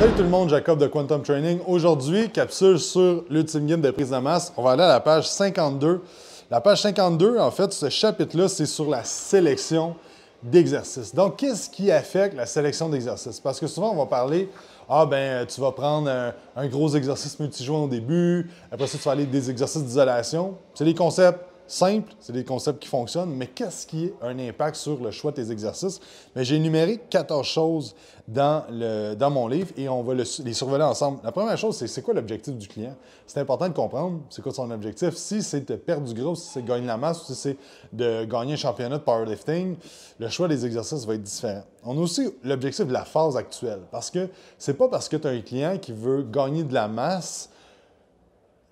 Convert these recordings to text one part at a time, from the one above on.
Salut tout le monde, Jacob de Quantum Training. Aujourd'hui, capsule sur l'ultime guide de prise de masse. On va aller à la page 52. La page 52, en fait, ce chapitre-là, c'est sur la sélection d'exercices. Donc, qu'est-ce qui affecte la sélection d'exercices? Parce que souvent, on va parler, ah ben, tu vas prendre un, gros exercice multijoint au début, après ça, tu vas aller des exercices d'isolation. C'est les concepts simple, c'est des concepts qui fonctionnent, mais qu'est-ce qui a un impact sur le choix de tes exercices? Mais j'ai énuméré 14 choses dans, mon livre et on va les survoler ensemble. La première chose, c'est c'est quoi l'objectif du client? C'est important de comprendre c'est quoi son objectif. Si c'est de perdre du gros, si c'est de gagner la masse, si c'est de gagner un championnat de powerlifting, le choix des exercices va être différent. On a aussi l'objectif de la phase actuelle parce que c'est pas parce que tu as un client qui veut gagner de la masse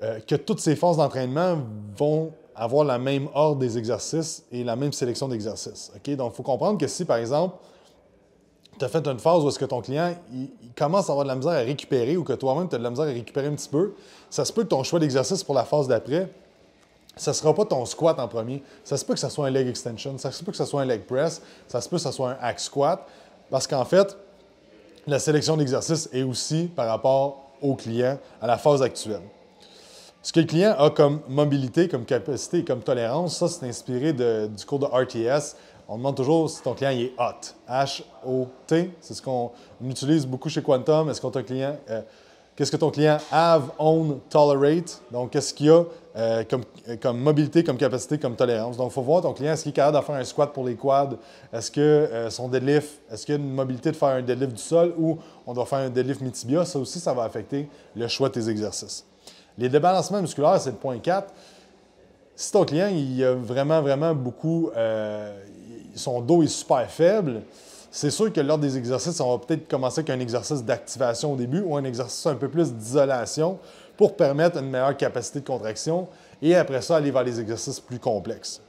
euh, que toutes ces phases d'entraînement vont avoir la même ordre des exercices et la même sélection d'exercices. Donc, il faut comprendre que si, par exemple, tu as fait une phase où est-ce que ton client commence à avoir de la misère à récupérer ou que toi-même, tu as de la misère à récupérer un petit peu, ça se peut que ton choix d'exercice pour la phase d'après, ça ne sera pas ton squat en premier. Ça se peut que ce soit un leg extension, ça se peut que ce soit un leg press, ça se peut que ce soit un hack squat, parce qu'en fait, la sélection d'exercices est aussi par rapport au client à la phase actuelle. Ce que le client a comme mobilité, comme capacité comme tolérance, ça, c'est inspiré du cours de RTS. On demande toujours si ton client est hot. H-O-T, c'est ce qu'on utilise beaucoup chez Quantum. Est-ce qu'on a un client. Euh, qu'est-ce que ton client have, own, tolerate. Donc, qu'est-ce qu'il a euh, comme, mobilité, comme capacité, comme tolérance. Donc, il faut voir ton client, est-ce qu'il est capable de faire un squat pour les quads? Est-ce que euh, son deadlift, est-ce qu'il a une mobilité de faire un deadlift du sol ou on doit faire un deadlift mitibia? Ça aussi, ça va affecter le choix de tes exercices. Les débalancements musculaires, c'est le point 4. Si ton client, il a vraiment, vraiment beaucoup, euh, son dos est super faible, c'est sûr que lors des exercices, on va peut-être commencer avec un exercice d'activation au début ou un exercice un peu plus d'isolation pour permettre une meilleure capacité de contraction et après ça, aller vers les exercices plus complexes.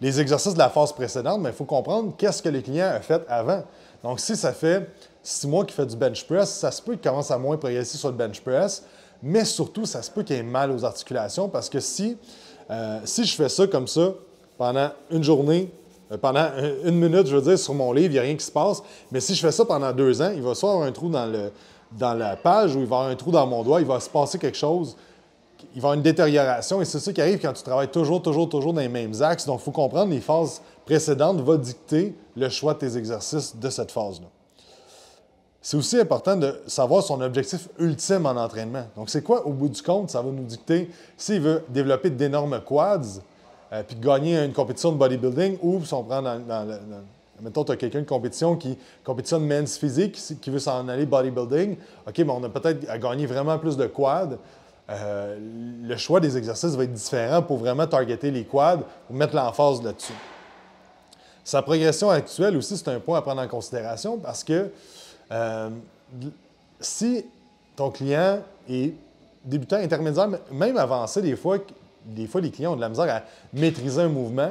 Les exercices de la phase précédente, mais il faut comprendre qu'est-ce que le client a fait avant. Donc, si ça fait six mois qu'il fait du bench press, ça se peut qu'il commence à moins progresser sur le bench press, mais surtout, ça se peut qu'il y ait mal aux articulations parce que si, euh, si je fais ça comme ça pendant une journée, euh, pendant une minute, je veux dire, sur mon livre, il n'y a rien qui se passe, mais si je fais ça pendant deux ans, il va soit avoir un trou dans, le, dans la page ou il va avoir un trou dans mon doigt, il va se passer quelque chose il va avoir une détérioration et c'est ça qui arrive quand tu travailles toujours, toujours, toujours dans les mêmes axes. Donc, il faut comprendre les phases précédentes vont dicter le choix de tes exercices de cette phase-là. C'est aussi important de savoir son objectif ultime en entraînement. Donc, c'est quoi, au bout du compte, ça va nous dicter s'il veut développer d'énormes quads, euh, puis gagner une compétition de bodybuilding, ou si on prend dans, mettons, tu as quelqu'un de compétition qui compétitionne men's physique, qui veut s'en aller bodybuilding, OK, mais on a peut-être à gagner vraiment plus de quads. Euh, le choix des exercices va être différent pour vraiment targeter les quads, pour mettre l'emphase là-dessus. Sa progression actuelle aussi, c'est un point à prendre en considération parce que euh, si ton client est débutant, intermédiaire, même avancé, des fois, des fois, les clients ont de la misère à maîtriser un mouvement.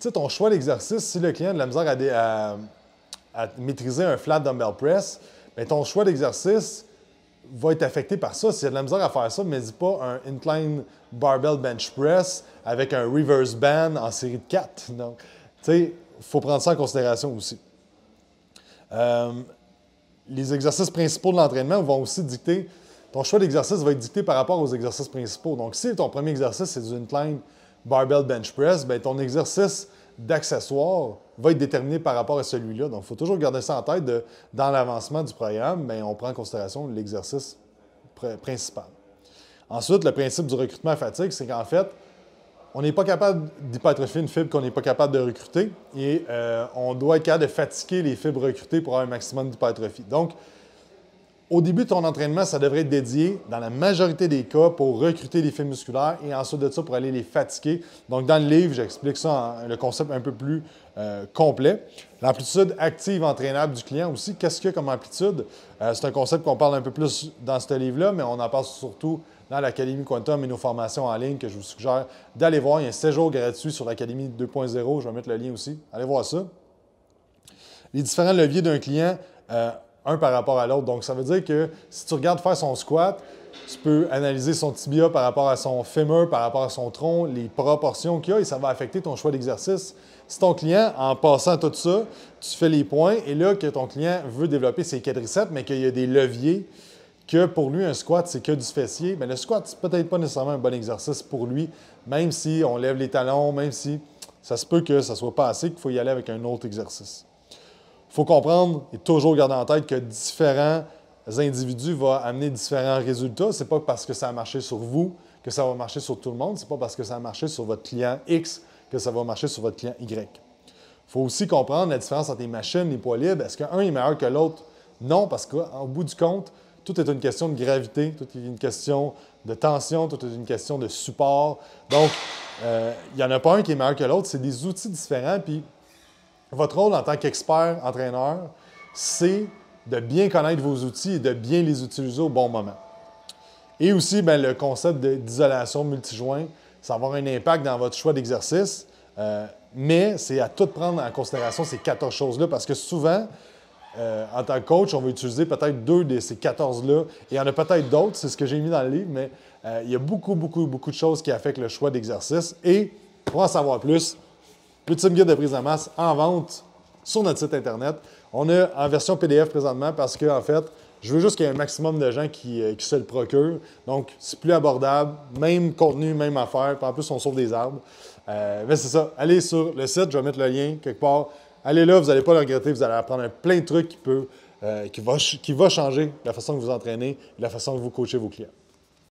Tu ton choix d'exercice, si le client a de la misère à, maîtriser un flat dumbbell press, mais ben, ton choix d'exercice va être affecté par ça. S'il a de la misère à faire ça, mais dis pas un incline barbell bench press avec un reverse band en série de quatre. Donc, tu il faut prendre ça en considération aussi. Euh, les exercices principaux de l'entraînement vont aussi dicter, ton choix d'exercice va être dicté par rapport aux exercices principaux. Donc, si ton premier exercice, c'est une incline barbell bench press, bien, ton exercice d'accessoire va être déterminé par rapport à celui-là. Donc, il faut toujours garder ça en tête de, dans l'avancement du programme, bien, on prend en considération l'exercice principal. Ensuite, le principe du recrutement fatigue, c'est qu'en fait, on n'est pas capable d'hypertrophier une fibre qu'on n'est pas capable de recruter et euh, on doit être capable de fatiguer les fibres recrutées pour avoir un maximum d'hypertrophie. Donc, au début de ton entraînement, ça devrait être dédié, dans la majorité des cas, pour recruter les fibres musculaires et ensuite de ça pour aller les fatiguer. Donc, dans le livre, j'explique ça, le concept un peu plus euh, complet. L'amplitude active entraînable du client aussi. Qu'est-ce qu'il y a comme amplitude? Euh, c'est un concept qu'on parle un peu plus dans ce livre-là, mais on en parle surtout dans l'Académie Quantum et nos formations en ligne que je vous suggère d'aller voir. Il y a un séjour gratuit sur l'Académie 2.0. Je vais mettre le lien aussi. Allez voir ça. Les différents leviers d'un client, euh, un par rapport à l'autre. Donc, ça veut dire que si tu regardes faire son squat, tu peux analyser son tibia par rapport à son fémur, par rapport à son tronc, les proportions qu'il y a et ça va affecter ton choix d'exercice. Si ton client, en passant tout ça, tu fais les points et là que ton client veut développer ses quadriceps, mais qu'il y a des leviers que pour lui, un squat, c'est que du fessier, mais le squat, c'est peut-être pas nécessairement un bon exercice pour lui, même si on lève les talons, même si ça se peut que ça soit pas assez, qu'il faut y aller avec un autre exercice. Il faut comprendre et toujours garder en tête que différents individus vont amener différents résultats. Ce n'est pas parce que ça a marché sur vous que ça va marcher sur tout le monde. C'est pas parce que ça a marché sur votre client X que ça va marcher sur votre client Y. Il faut aussi comprendre la différence entre les machines, les poids libres. Est-ce qu'un est meilleur que l'autre? Non, parce qu'au bout du compte, tout est une question de gravité, tout est une question de tension, tout est une question de support. Donc, euh, il n'y en a pas un qui est meilleur que l'autre, c'est des outils différents. Puis, votre rôle en tant qu'expert entraîneur, c'est de bien connaître vos outils et de bien les utiliser au bon moment. Et aussi, ben, le concept d'isolation multijoint, ça va avoir un impact dans votre choix d'exercice, euh, mais c'est à tout prendre en considération ces 14 choses-là parce que souvent, euh, en tant que coach, on va utiliser peut-être deux de ces 14-là. Et il y en a peut-être d'autres, c'est ce que j'ai mis dans le livre, mais euh, il y a beaucoup, beaucoup, beaucoup de choses qui affectent le choix d'exercice. Et pour en savoir plus, petit guide de prise en masse en vente sur notre site Internet. On est en version PDF présentement parce que, en fait, je veux juste qu'il y ait un maximum de gens euh, qui, se le procurent. Donc, c'est plus abordable, même contenu, même affaire. Puis en plus, on sauve des arbres. mais c'est ça. Allez sur le site, je vais mettre le lien quelque part Allez là, vous n'allez pas le regretter, vous allez apprendre plein de trucs qui, peut, euh, qui, va, qui va changer la façon que vous entraînez, la façon que vous coachez vos clients.